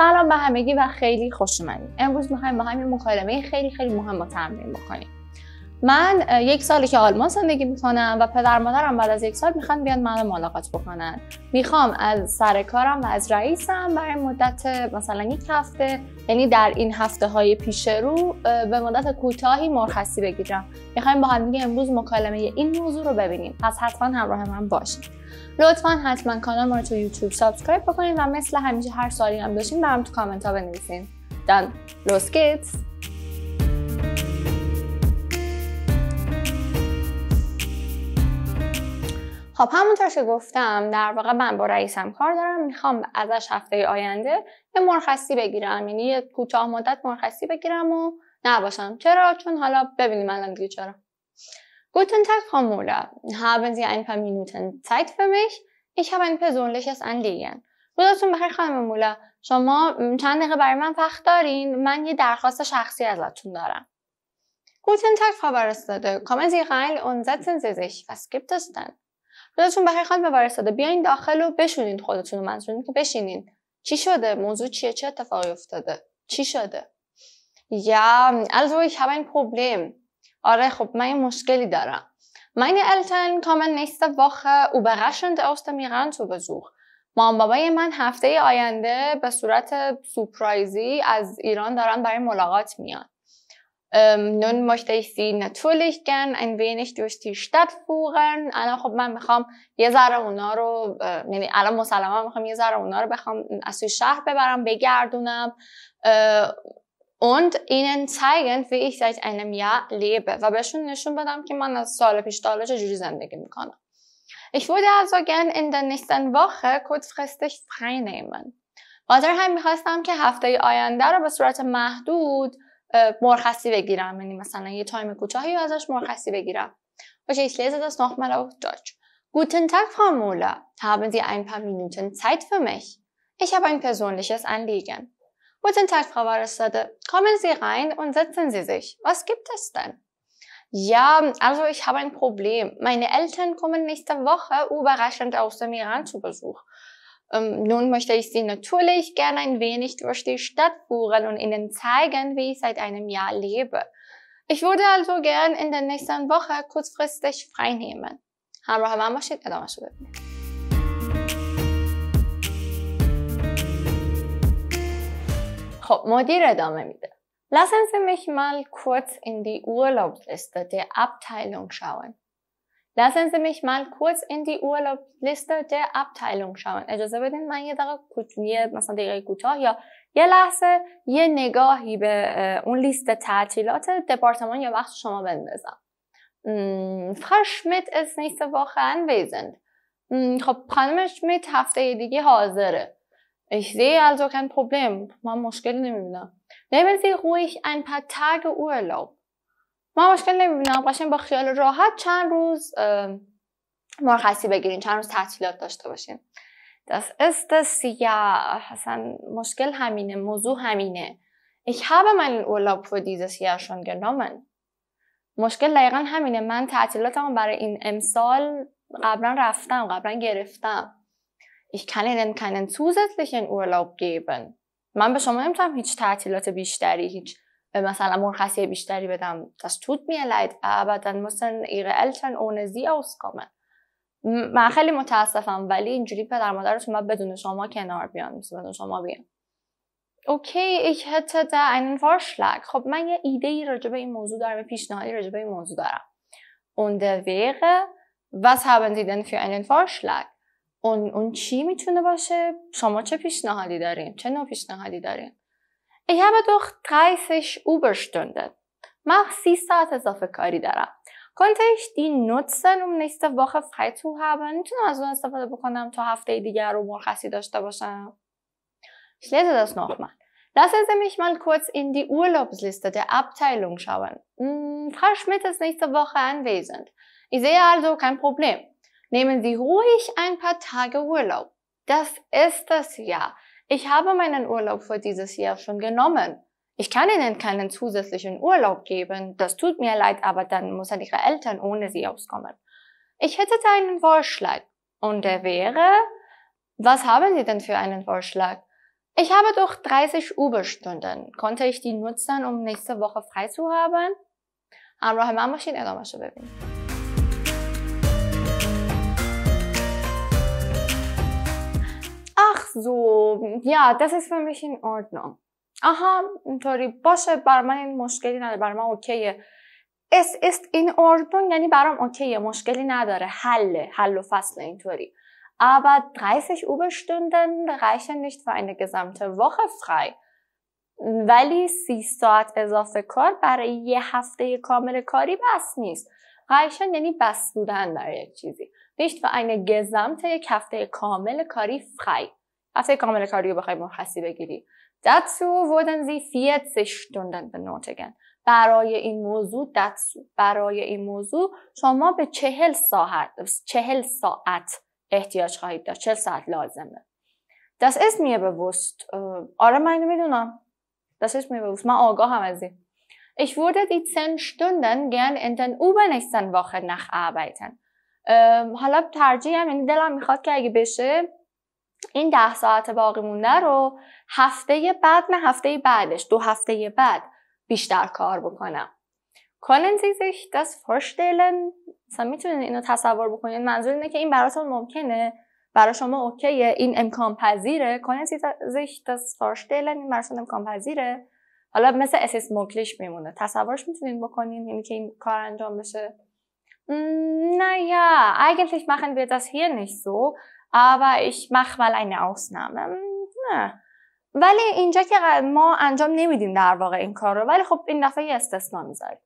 سلام به همگی و خیلی خوش اومدید امروز میخوایم با هم یه مکالمه خیلی خیلی مهم با تمرین بکنیم من یک سالی که آلمان زندگی میکنم و پدر مادرم بعد از یک سال میخوان بیان منو ملاقات بکنن میخوام از سر کارم و از رئیسم برای مدت مثلا یک هفته یعنی در این هفته های پیش رو به مدت کوتاهی مرخصی بگیرم میخوایم با هم دیگه امروز مکالمه این موضوع رو ببینیم پس حتما همراه من باشید لطفا حتما کانال ما رو تو یوتیوب سابسکرایب بکنید و مثل همیشه هر سوالی هم داشتین برام تو کامنت ها بنویسین دان لوسکیتس خب همونطور که گفتم در واقع من با رئیسم کار دارم میخوام ازش هفته آینده یه مرخصی بگیرم یعنی یه کوتاه مدت مرخصی بگیرم و نباشم چرا چون حالا ببینیم الان دیگه چرا گوتن تک مولا، هابن سی این ein paar Minuten ایش هابن mich? Ich habe ein persönliches روزتون بخیر خانم مولا. شما چند دقیقه برای من وقت دارین؟ من یه درخواست شخصی ازتون دارم. گوتن تک فابرستاده کامزی اون und setzen Sie sich. به بخیر خانم وارساده بیاین داخل و بشونین خودتون رو که بشینین چی شده موضوع چیه چه اتفاقی افتاده چی شده یا also ich habe ein Problem آره خب من یه مشکلی دارم Meine Eltern kommen nächste Woche überraschend aus dem Iran تو Besuch. مام بابای من هفته آینده به صورت سپرایزی از ایران دارن برای ملاقات میان. Ähm, nun möchte ich Sie natürlich gern ein wenig durch die Stadt fuhren. الان خب من میخوام یه ذره اونا رو یعنی الان مسلما میخوام یه ذره اونا رو بخوام از توی شهر ببرم بگردونم und ihnen zeigen, wie ich seit einem Jahr lebe و بهشون نشون بدم که من از سال پیش تا حالا چجوری زندگی میکنم Ich würde also gern in der nächsten Woche kurzfristig frei nehmen. خاطر میخواستم که هفته آینده رو به صورت محدود مرخصی بگیرم یعنی مثلا یه تایم کوتاهی ازش مرخصی بگیرم Och ich lese das nochmal auf Deutsch. Guten Tag, Frau Müller. Haben Sie ein paar Minuten Zeit für mich? Ich habe ein persönliches Anliegen. Guten Tag, Frau Warestade. Kommen Sie rein und setzen Sie sich. Was gibt es denn? Ja, also ich habe ein Problem. Meine Eltern kommen nächste Woche überraschend aus dem Iran zu Besuch. Ähm, nun möchte ich Sie natürlich gerne ein wenig durch die Stadt führen und Ihnen zeigen, wie ich seit einem Jahr lebe. Ich würde also gern in der nächsten Woche kurzfristig freinehmen. همراه من باشید ادامهش رو ببینید خب مدیر ادامه Lassen Sie mich mal kurz in die Urlaubsliste der Abteilung schauen. Lassen Sie mich mal kurz in die Urlaubsliste der Abteilung schauen. اجازه بدین من یه دقیقه یه مثلا دقیقه کوتاه یا یه لحظه یه نگاهی به اون لیست تعطیلات دپارتمان یا وقت شما بندازم. خشمت اس نیست واقعا ویزند. خب خانم شمیت هفته دیگه حاضره. Ich sehe also kein Problem. من مشکلی نمیبینم. Nehmen Sie ruhig ein paar Tage Urlaub. ما مشکل نمیبینم قشنگ با خیال راحت چند روز مرخصی بگیرین چند روز تعطیلات داشته باشین das ist مشکل همینه موضوع همینه ich habe meinen Urlaub für dieses Jahr schon genommen مشکل دقیقا همینه من تعطیلاتم برای این امسال قبلا رفتم قبلا گرفتم ich kann Ihnen keinen zusätzlichen Urlaub geben من به شما نمیتونم هیچ تعطیلات بیشتری هیچ مثلا مرخصی بیشتری بدم das tut mir leid aber dann müssen ihre Eltern ohne sie auskommen من خیلی متاسفم ولی اینجوری پدر مادرتون باید بدون شما کنار بیان بدون شما بیان اوکی ich hätte da einen Vorschlag خب من یه ایده ای راجع به این موضوع دارم پیشنهادی راجع به این موضوع دارم und wäre was haben Sie denn für einen Vorschlag اون, اون چی میتونه باشه شما چه پیشنهادی دارین چه نوع پیشنهادی دارین Ich habe doch 30 Überstunden. Mach sie Saat auf der کانت دی نوتسن اون نیست واخه فیتو هبن میتونم از اون Ich lese das nochmal. Lassen Sie mich mal kurz in die Urlaubsliste der Abteilung schauen. Hm, Frau Schmidt ist nächste Woche anwesend. Ich sehe also kein Problem. Nehmen Sie ruhig ein paar Tage Urlaub. Das ist es ja. Ich habe meinen Urlaub für dieses Jahr schon genommen. Ich kann Ihnen keinen zusätzlichen Urlaub geben. Das tut mir leid, aber dann muss an Ihre Eltern ohne Sie auskommen. Ich hätte da einen Vorschlag. Und der wäre, was haben Sie denn für einen Vorschlag? Ich habe doch 30 Überstunden. Konnte ich die nutzen, um nächste Woche frei zu haben? همراه so, ja, das ist für mich in Ordnung. Aha, اینطوری باشه بر من این مشکلی نداره بر من اوکیه اس است این اردن یعنی برام اوکیه مشکلی نداره حله حل و فصل اینطوری aber 30 Überstunden reichen nicht für eine gesamte Woche frei. ولی 30 ساعت اضافه کار برای یه هفته کامل کاری بس نیست. reichen یعنی بس بودن برای یک چیزی. nicht für eine gesamte یک هفته کامل کاری frei. حتی کامل کاریو بخوای مرخصی بگیری دتسو وودن زی فیت سشتوندن به نوتگن برای این موضوع دتسو برای این موضوع شما به چهل ساعت چهل ساعت احتیاج خواهید داشت چهل ساعت لازمه دست اس میه به وست آره من میدونم دست اس میه به وست من آگاه هم از این ایش ورده دی چن شتوندن گن انتن او به نشتن واخه نخ آبایتن. حالا ترجیح هم یعنی دلم میخواد که اگه بشه این ده ساعت باقی مونده رو هفته بعد نه هفته بعدش دو هفته بعد بیشتر کار بکنم کنن Sie sich das دیلن مثلا میتونین اینو تصور بکنین منظور اینه که این براتون ممکنه برای شما اوکیه این امکان پذیره کنن Sie دست فرش دیلن این براتون امکان پذیره حالا مثل اسیس موکلیش میمونه تصورش میتونین بکنین یعنی که این کار انجام بشه نه eigentlich machen wir das hier nicht so, aber ich mache mal eine Ausnahme نه ولی اینجا که ما انجام نمیدیم در واقع این کار رو ولی خب این دفعه استثنا میذاریم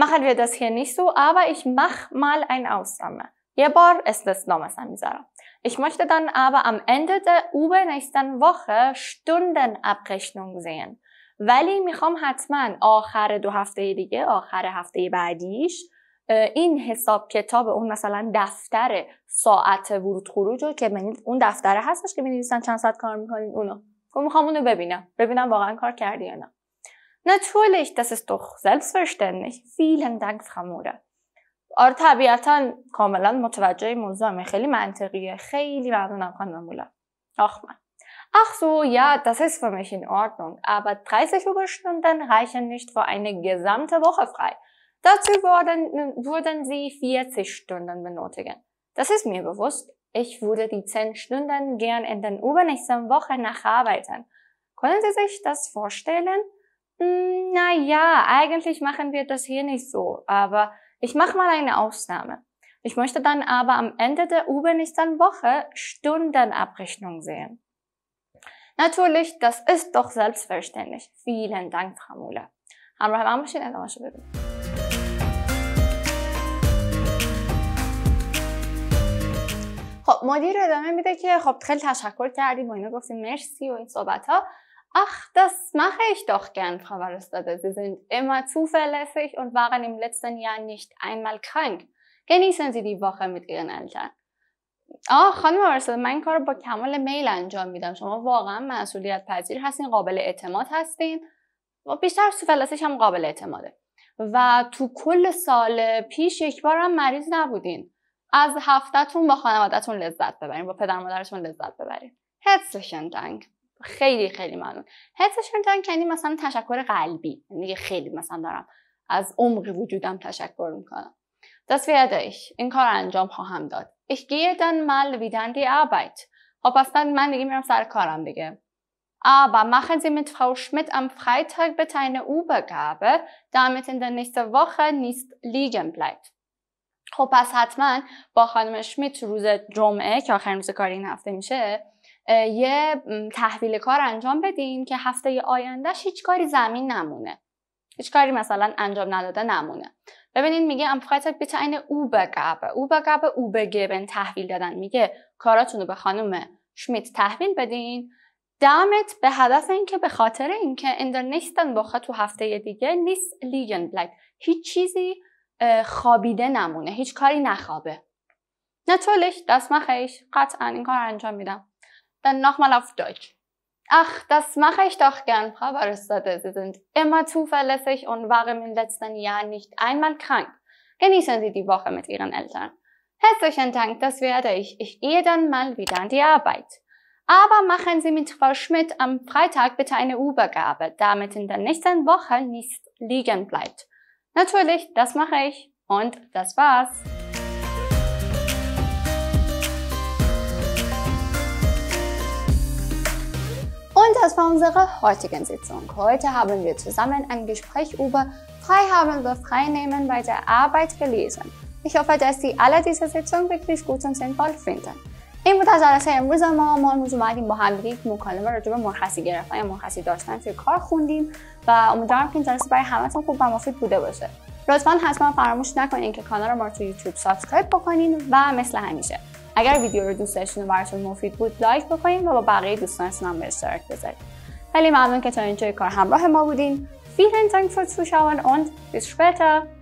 machen wir das hier nicht so aber ich mach mal eine Ausnahme یه بار استثنا مثلا میذارم Ich möchte dann aber am Ende der übernächsten Woche Stundenabrechnung sehen. ولی میخوام حتما آخر دو هفته دیگه آخر هفته بعدیش این حساب کتاب اون مثلا دفتر ساعت ورود خروج رو که من یعنی اون دفتره هستش که می‌نویسن چند ساعت کار میکنین اونو گفتم خب، می‌خوام اونو ببینم ببینم واقعا کار کردی یا نه Natürlich, das ist doch selbstverständlich. Vielen Dank, Frau Mura. آره طبیعتا کاملا متوجه موضوع خیلی منطقیه خیلی ممنونم خانم مولا آخ من Ach سو یا das ist für mich in Ordnung. Aber 30 Überstunden reichen nicht für eine gesamte Woche frei. Dazu wurden, würden sie 40 Stunden benötigen. Das ist mir bewusst. Ich würde die 10 Stunden gern in den übernächsten Wochen nacharbeiten. Können Sie sich das vorstellen? Hm, na ja, eigentlich machen wir das hier nicht so, aber ich mache mal eine Ausnahme. Ich möchte dann aber am Ende der übernächsten Woche Stundenabrechnung sehen. Natürlich, das ist doch selbstverständlich. Vielen Dank, Frau Müller. خب مدیر ادامه میده که خب خیلی تشکر کردیم و اینا گفتیم مرسی و این صحبت ها اخ دست mache ich doch gern, Frau Wallestadter. Sie sind immer zuverlässig und waren im letzten Jahr nicht einmal krank. Genießen Sie die Woche mit Ihren Eltern. آه خانم من این کار با کمال میل انجام میدم شما واقعا مسئولیت پذیر هستین قابل اعتماد هستین و خب، بیشتر سوفلسش هم قابل اعتماده و تو کل سال پیش یک بار هم مریض نبودین از هفتهتون با خانوادهتون لذت ببرین با پدر مادرتون لذت ببرین هتسشن جنگ خیلی خیلی ممنون هتسشن جنگ یعنی مثلا تشکر قلبی میگه یعنی خیلی مثلا دارم از عمق وجودم تشکر میکنم دست werde ich. این کار انجام خواهم داد. Ich gehe dann mal wieder in die Arbeit. خب پس من دیگه میرم سر کارم دیگه. Aber machen Sie mit Frau Schmidt am Freitag bitte eine Übergabe, damit in der nächsten Woche nicht liegen bleibt. خب پس حتما با خانم شمیت روز جمعه که آخرین روز کار این هفته میشه یه تحویل کار انجام بدیم که هفته آیندهش هیچ کاری زمین نمونه هیچ کاری مثلا انجام نداده نمونه ببینید میگه ام فقط بیت این او بگابه او او تحویل دادن میگه کاراتونو به خانم شمیت تحویل بدین دامت به هدف اینکه به خاطر اینکه که the تو هفته دیگه نیست لیگن هیچ چیزی Äh, خوابیده نمونه هیچ کاری نخوابه Natürlich, das mache ich. قطعا این کار انجام میدم. Dann nochmal auf Deutsch. Ach, das mache ich doch gern, Frau Barustadte. Sie sind immer zuverlässig und waren im letzten Jahr nicht einmal krank. Genießen Sie die Woche mit Ihren Eltern. Herzlichen Dank, das werde ich. Ich gehe dann mal wieder an die Arbeit. Aber machen Sie mit Frau Schmidt am Freitag bitte eine Übergabe, damit in der nächsten Woche nichts liegen bleibt. Natürlich, das mache ich. Und das war's. Und das war unsere heutige Sitzung. Heute haben wir zusammen ein Gespräch über Freihaben oder Freinehmen bei der Arbeit gelesen. Ich hoffe, dass Sie alle diese Sitzung wirklich gut und sinnvoll finden. این بود از جلسه امروز ما ما امروز اومدیم با همدیگه مکالمه راجع به مرخصی گرفتن یا مرخصی داشتن توی کار خوندیم و امیدوارم که این جلسه برای همتون خوب و مفید بوده باشه لطفا حتما فراموش نکنین که کانال ما رو تو یوتیوب سابسکرایب بکنین و مثل همیشه اگر ویدیو رو دوست داشتین و براتون مفید بود لایک بکنین و با بقیه دوستانتون هم به اشتراک بذارید خیلی ممنون که تا اینجای کار همراه ما بودین Vielen Dank fürs Zuschauen und bis später!